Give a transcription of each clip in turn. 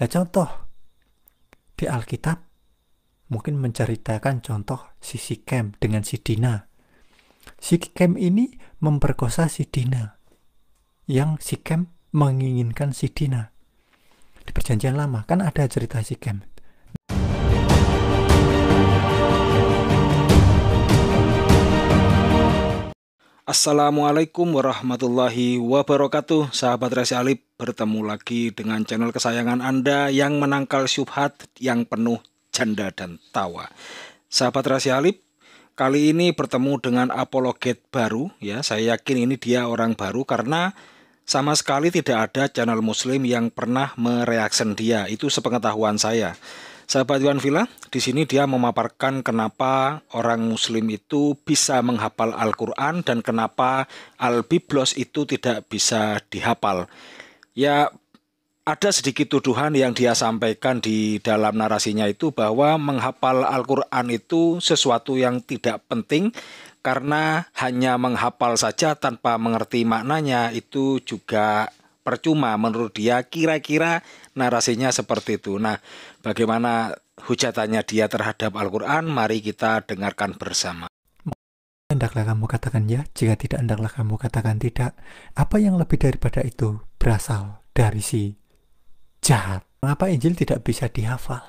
Nah contoh di Alkitab mungkin menceritakan contoh si Sikem dengan si Dina. Si Sikem ini memperkosa si Dina yang Sikem menginginkan si Dina. Di perjanjian lama kan ada cerita Sikem. Assalamualaikum warahmatullahi wabarakatuh Sahabat Resi Alip bertemu lagi dengan channel kesayangan Anda yang menangkal syubhat yang penuh janda dan tawa Sahabat Resi Alip kali ini bertemu dengan apologet baru ya Saya yakin ini dia orang baru karena sama sekali tidak ada channel muslim yang pernah mereaksen dia Itu sepengetahuan saya Sahabat Yuan Villa, di sini dia memaparkan kenapa orang muslim itu bisa menghafal Al-Qur'an dan kenapa Al-Biblos itu tidak bisa dihafal. Ya ada sedikit tuduhan yang dia sampaikan di dalam narasinya itu bahwa menghafal Al-Qur'an itu sesuatu yang tidak penting karena hanya menghafal saja tanpa mengerti maknanya itu juga percuma menurut dia kira-kira narasinya seperti itu. Nah, bagaimana hujatannya dia terhadap Al-Qur'an? Mari kita dengarkan bersama. Hendaklah kamu katakan ya, jika tidak hendaklah kamu katakan tidak. Apa yang lebih daripada itu berasal dari si jahat. Mengapa Injil tidak bisa dihafal?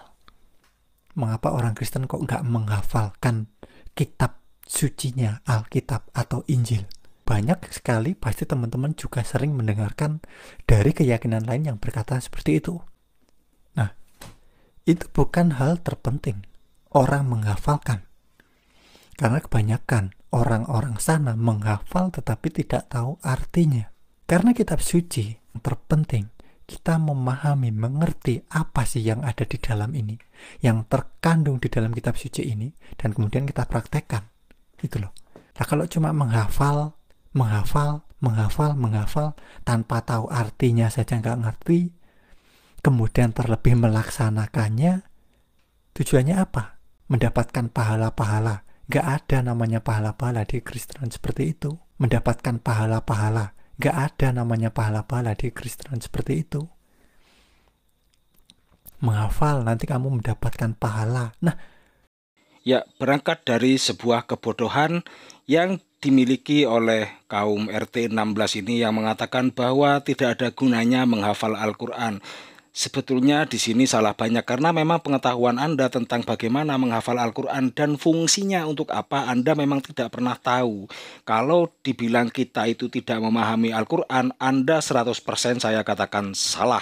Mengapa orang Kristen kok nggak menghafalkan kitab sucinya Alkitab atau Injil? banyak sekali pasti teman-teman juga sering mendengarkan dari keyakinan lain yang berkata seperti itu. Nah, itu bukan hal terpenting orang menghafalkan. Karena kebanyakan orang-orang sana menghafal tetapi tidak tahu artinya. Karena kitab suci terpenting kita memahami, mengerti apa sih yang ada di dalam ini, yang terkandung di dalam kitab suci ini, dan kemudian kita praktekkan. Itu loh. Nah kalau cuma menghafal menghafal, menghafal, menghafal tanpa tahu artinya saja nggak ngerti, kemudian terlebih melaksanakannya, tujuannya apa? Mendapatkan pahala-pahala. Gak ada namanya pahala-pahala di Kristen seperti itu. Mendapatkan pahala-pahala. Gak ada namanya pahala-pahala di Kristen seperti itu. Menghafal, nanti kamu mendapatkan pahala. Nah, ya berangkat dari sebuah kebodohan yang dimiliki oleh kaum RT 16 ini yang mengatakan bahwa tidak ada gunanya menghafal Al-Quran. Sebetulnya di sini salah banyak karena memang pengetahuan Anda tentang bagaimana menghafal Al-Quran dan fungsinya untuk apa Anda memang tidak pernah tahu. Kalau dibilang kita itu tidak memahami Al-Quran, Anda 100% saya katakan salah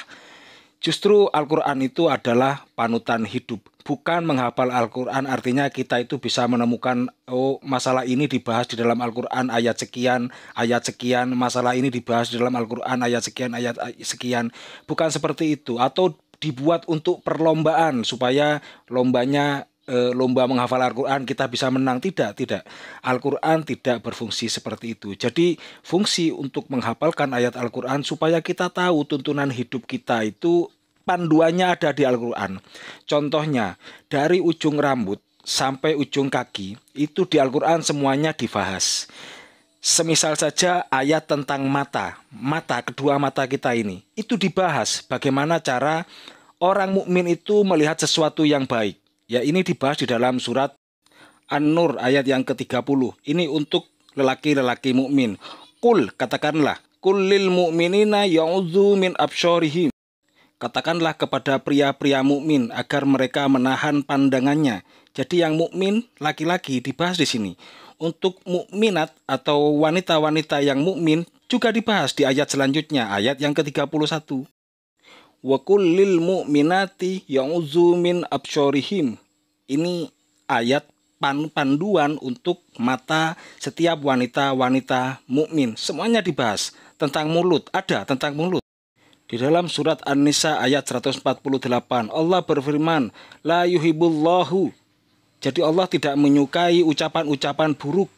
Justru Al-Quran itu adalah panutan hidup. Bukan menghafal Al-Quran artinya kita itu bisa menemukan oh masalah ini dibahas di dalam Al-Quran ayat sekian, ayat sekian, masalah ini dibahas di dalam Al-Quran ayat sekian, ayat sekian. Bukan seperti itu. Atau dibuat untuk perlombaan supaya lombanya Eh, lomba menghafal Al-Qur'an kita bisa menang tidak, tidak. Al-Qur'an tidak berfungsi seperti itu. Jadi fungsi untuk menghafalkan ayat Al-Qur'an supaya kita tahu tuntunan hidup kita itu panduannya ada di Al-Qur'an. Contohnya dari ujung rambut sampai ujung kaki itu di Al-Qur'an semuanya dibahas. Semisal saja ayat tentang mata, mata kedua mata kita ini, itu dibahas bagaimana cara orang mukmin itu melihat sesuatu yang baik. Ya ini dibahas di dalam surat An-Nur ayat yang ke-30. Ini untuk lelaki-lelaki mukmin. Kul katakanlah, kulil mukminina ya'udzu min absyarihim. Katakanlah kepada pria-pria mukmin agar mereka menahan pandangannya. Jadi yang mukmin laki-laki dibahas di sini. Untuk mukminat atau wanita-wanita yang mukmin juga dibahas di ayat selanjutnya, ayat yang ke-31. Wa kullil mu'minati yang min absyarihim ini ayat panduan untuk mata setiap wanita-wanita mukmin. Semuanya dibahas tentang mulut, ada tentang mulut. Di dalam surat An-Nisa ayat 148, Allah berfirman, "La yuhibullahu." Jadi Allah tidak menyukai ucapan-ucapan buruk.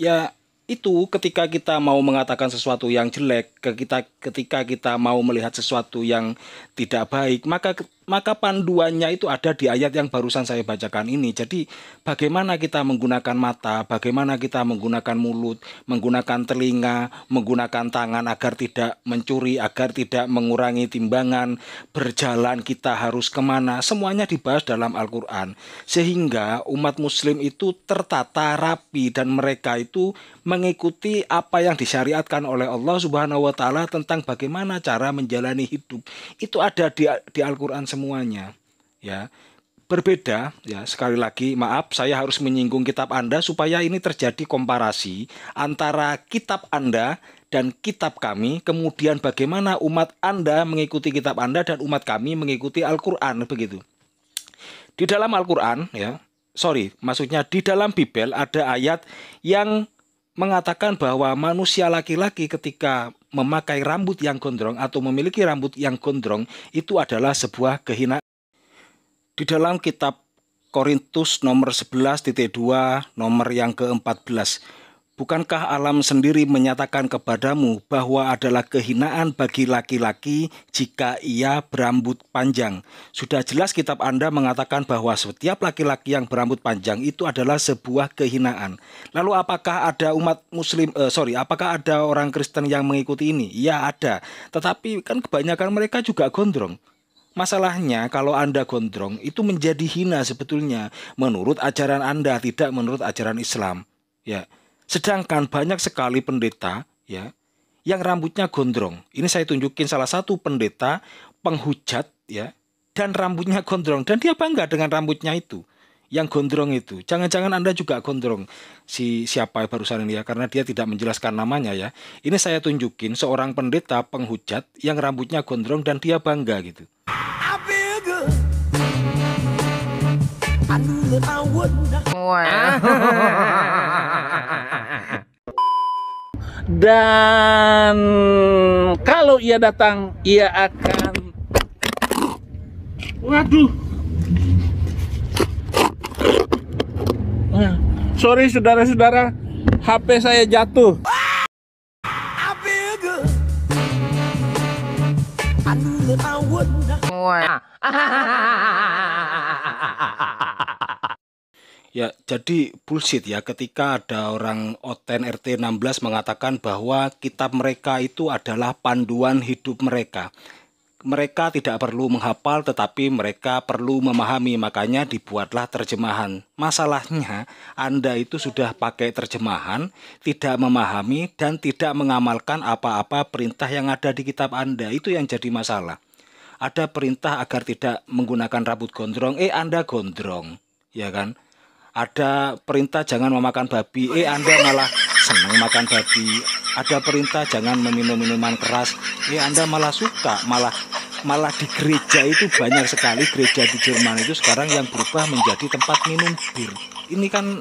Ya, itu ketika kita mau mengatakan sesuatu yang jelek, kita ketika kita mau melihat sesuatu yang tidak baik, maka maka panduannya itu ada di ayat yang barusan saya bacakan ini. Jadi bagaimana kita menggunakan mata, bagaimana kita menggunakan mulut, menggunakan telinga, menggunakan tangan agar tidak mencuri, agar tidak mengurangi timbangan, berjalan kita harus kemana, semuanya dibahas dalam Al-Quran. Sehingga umat muslim itu tertata rapi dan mereka itu mengikuti apa yang disyariatkan oleh Allah Subhanahu wa taala tentang bagaimana cara menjalani hidup. Itu ada di, di Al-Quran semuanya ya berbeda ya sekali lagi maaf saya harus menyinggung kitab Anda supaya ini terjadi komparasi antara kitab Anda dan kitab kami kemudian bagaimana umat Anda mengikuti kitab Anda dan umat kami mengikuti Al-Qur'an begitu di dalam Al-Qur'an ya sorry maksudnya di dalam Bibel ada ayat yang mengatakan bahwa manusia laki-laki ketika memakai rambut yang gondrong atau memiliki rambut yang gondrong itu adalah sebuah kehinaan. Di dalam kitab Korintus nomor 11 titik 2 nomor yang ke-14 Bukankah alam sendiri menyatakan kepadamu bahwa adalah kehinaan bagi laki-laki jika ia berambut panjang? Sudah jelas kitab Anda mengatakan bahwa setiap laki-laki yang berambut panjang itu adalah sebuah kehinaan. Lalu apakah ada umat muslim eh, sorry, apakah ada orang Kristen yang mengikuti ini? Ya ada. Tetapi kan kebanyakan mereka juga gondrong. Masalahnya kalau Anda gondrong itu menjadi hina sebetulnya menurut ajaran Anda tidak menurut ajaran Islam. Ya. Sedangkan banyak sekali pendeta ya yang rambutnya gondrong. Ini saya tunjukin salah satu pendeta penghujat ya dan rambutnya gondrong dan dia bangga dengan rambutnya itu yang gondrong itu. Jangan-jangan Anda juga gondrong si siapa barusan ini ya karena dia tidak menjelaskan namanya ya. Ini saya tunjukin seorang pendeta penghujat yang rambutnya gondrong dan dia bangga gitu. Wow. dan kalau ia datang ia akan waduh ah, sorry saudara-saudara HP saya jatuh Ya, jadi bullshit ya ketika ada orang Oten RT 16 mengatakan bahwa kitab mereka itu adalah panduan hidup mereka. Mereka tidak perlu menghafal tetapi mereka perlu memahami makanya dibuatlah terjemahan. Masalahnya Anda itu sudah pakai terjemahan, tidak memahami dan tidak mengamalkan apa-apa perintah yang ada di kitab Anda. Itu yang jadi masalah. Ada perintah agar tidak menggunakan rambut gondrong, eh Anda gondrong, ya kan? ada perintah jangan memakan babi eh anda malah senang makan babi ada perintah jangan meminum minuman keras eh anda malah suka malah malah di gereja itu banyak sekali gereja di Jerman itu sekarang yang berubah menjadi tempat minum bir ini kan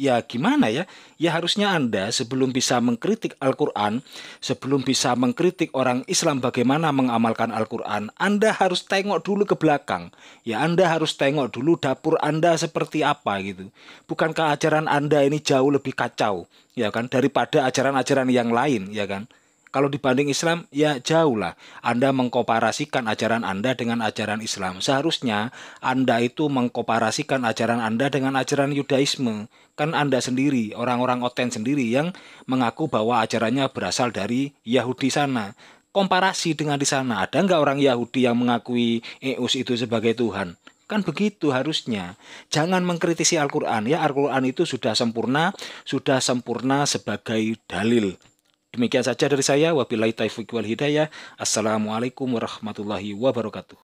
ya gimana ya? Ya harusnya Anda sebelum bisa mengkritik Al-Qur'an, sebelum bisa mengkritik orang Islam bagaimana mengamalkan Al-Qur'an, Anda harus tengok dulu ke belakang. Ya Anda harus tengok dulu dapur Anda seperti apa gitu. Bukankah ajaran Anda ini jauh lebih kacau, ya kan, daripada ajaran-ajaran yang lain, ya kan? Kalau dibanding Islam, ya jauh lah. Anda mengkomparasikan ajaran Anda dengan ajaran Islam. Seharusnya Anda itu mengkomparasikan ajaran Anda dengan ajaran Yudaisme. Kan Anda sendiri, orang-orang Oten sendiri yang mengaku bahwa ajarannya berasal dari Yahudi sana. Komparasi dengan di sana, ada nggak orang Yahudi yang mengakui Eus itu sebagai Tuhan? Kan begitu harusnya. Jangan mengkritisi Al-Quran. Ya, Al-Quran itu sudah sempurna, sudah sempurna sebagai dalil. Demikian saja dari saya. Wabillahi taufiq wal hidayah. Assalamualaikum warahmatullahi wabarakatuh.